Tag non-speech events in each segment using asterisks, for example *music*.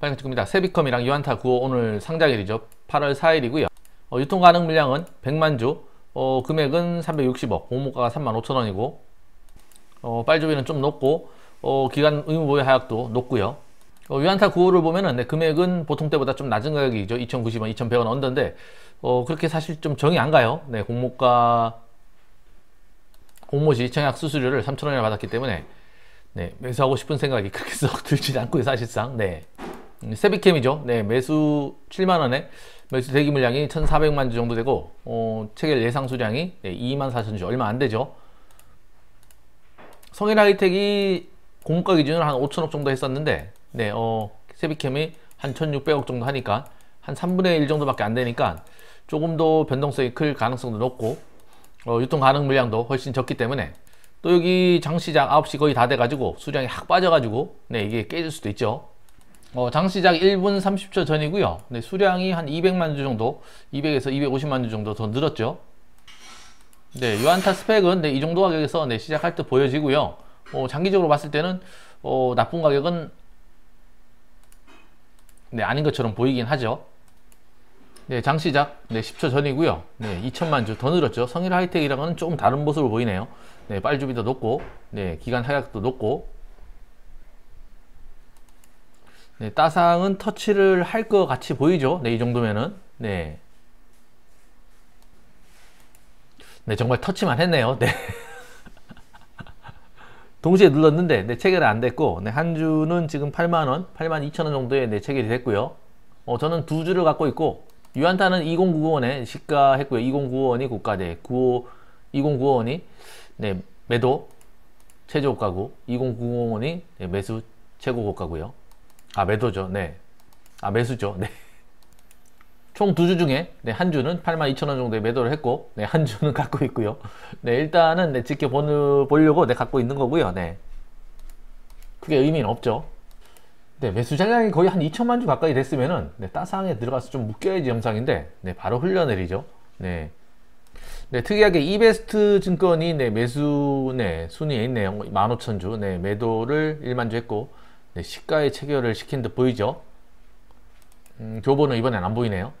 반응 축구입니다. 세비컴이랑 유한타 구호 오늘 상장일이죠. 8월 4일이고요. 어, 유통 가능 물량은 100만 주, 어, 금액은 360억, 공모가가3 5 0 0 0 원이고 어, 빨주비는 좀 높고 어, 기간 의무 보유 하약도 높고요. 어, 유한타 구호를 보면은 네, 금액은 보통 때보다 좀 낮은 가격이죠. 2,090원, 2,100원 언더인데 어, 그렇게 사실 좀 정이 안 가요. 네, 공모가 공모시 청약 수수료를 3,000원이나 받았기 때문에 네, 매수하고 싶은 생각이 그렇게 썩 *laughs* 들지 않고요, 사실상. 네. 음, 세비캠이죠. 네, 매수 7만원에 매수 대기 물량이 1,400만 주 정도 되고 어, 체결 예상 수량이 네, 2만 4천 주 얼마 안 되죠. 성일 하이텍이 공가 기준으로 한 5천억 정도 했었는데 네, 어, 세비캠이 한 1,600억 정도 하니까 한 3분의 1 정도밖에 안 되니까 조금 더 변동성이 클 가능성도 높고 어, 유통 가능 물량도 훨씬 적기 때문에 또 여기 장시장 9시 거의 다 돼가지고 수량이 확 빠져가지고 네 이게 깨질 수도 있죠. 어, 장 시작 1분 30초 전이고요. 네, 수량이 한 200만 주 정도, 200에서 250만 주 정도 더 늘었죠. 네, 요한타 스펙은 네, 이 정도 가격에서 네, 시작할 때 보여지고요. 어, 장기적으로 봤을 때는 어, 나쁜 가격은 네, 아닌 것처럼 보이긴 하죠. 네, 장 시작 네, 10초 전이고요. 네, 2천만 주 더 늘었죠. 성일 하이텍이랑은 조금 다른 모습으로 보이네요. 네, 빨주비도 높고, 네, 기간 하약도 높고, 네, 따상은 터치를 할 것 같이 보이죠? 네, 이 정도면은. 네. 네, 정말 터치만 했네요. 네. *laughs* 동시에 눌렀는데, 네, 체결이 안 됐고, 네, 한 주는 지금 8만원, 8만 2천원 정도에 네, 체결이 됐고요. 어, 저는 두 주를 갖고 있고, 유한타는 2095원에 시가했고요. 2095원이 고가대, 95, 2095원이, 네, 매도, 최저고가고, 2090원이 네, 매수 최고고가고요. 아 매도죠. 네. 아 매수죠. 네. 총 두 주 중에 네, 한 주는 82,000원 정도에 매도를 했고 네, 한 주는 *laughs* 갖고 있고요. 네, 일단은 네, 지켜보려고 네, 갖고 있는 거고요. 네. 그게 의미는 없죠. 네, 매수 잔량이 거의 한 2천만 주 가까이 됐으면은 네, 따상에 들어가서 좀 묶여야지 영상인데 네, 바로 흘려내리죠. 네. 네, 특이하게 이베스트 증권이 네, 매수 네, 순위에 있네요. 15,000주. 네, 매도를 1만 주 했고 네, 시가의 체결을 시킨 듯 보이죠 음, 교보는 이번엔 안 보이네요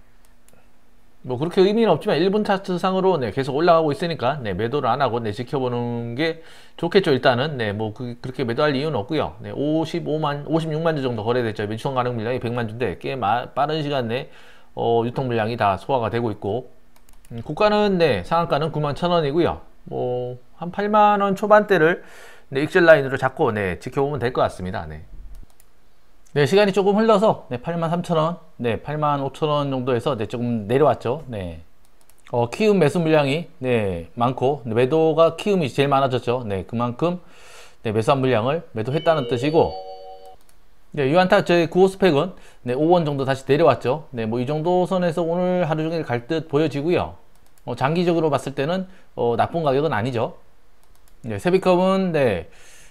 뭐 그렇게 의미는 없지만 1분 차트 상으로 네, 계속 올라가고 있으니까 네, 매도를 안 하고 네, 지켜보는 게 좋겠죠 일단은 네, 뭐 그, 그 렇게 매도할 이유는 없고요 네, 55만 56만 주 정도 거래됐죠 매출 가능 물량이 100만 주인데 꽤 마, 빠른 시간 내 어, 유통 물량이 다 소화가 되고 있고 음, 국가는네 상한가는 9만 천 원이고요 뭐한 8만 원 초반대를 네, 익셀 라인으로 잡고 네 지켜보면 될 것 같습니다 네. 네, 시간이 조금 흘러서 네, 83,000원, 네, 85,000원 정도에서 네, 조금 내려왔죠. 네. 어, 키움 매수 물량이 네, 많고 네, 매도가 키움이 제일 많아졌죠. 네, 그만큼 네, 매수한 물량을 매도했다는 뜻이고 네, 유한타 저희 구호 스펙은 네, 5원 정도 다시 내려왔죠. 네, 뭐 이 정도 선에서 오늘 하루 종일 갈 듯 보여지고요. 어, 장기적으로 봤을 때는 어, 나쁜 가격은 아니죠. 네, 세비컵은 네,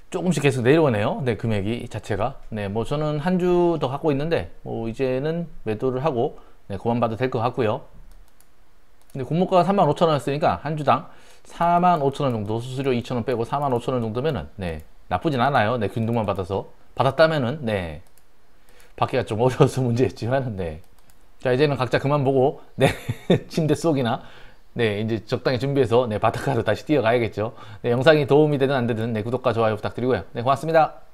조금씩 계속 내려오네요. 네, 금액이 자체가. 네, 뭐 저는 한 주 더 갖고 있는데, 뭐 이제는 매도를 하고, 네, 고만 봐도 될 것 같고요. 근데 공모가가 35,000원이었으니까 한 주당 45,000원 정도 수수료 2,000원 빼고 45,000원 정도면은 네, 나쁘진 않아요. 네, 균등만 받아서 받았다면은 네. 받기가 좀 어려워서 *laughs* 문제였지만 네. 자, 이제는 각자 그만 보고 네. *laughs* 침대 속이나 네, 이제 적당히 준비해서 네, 바닷가로 다시 뛰어가야겠죠. 네, 영상이 도움이 되든 안 되든 네, 구독과 좋아요 부탁드리고요. 네, 고맙습니다.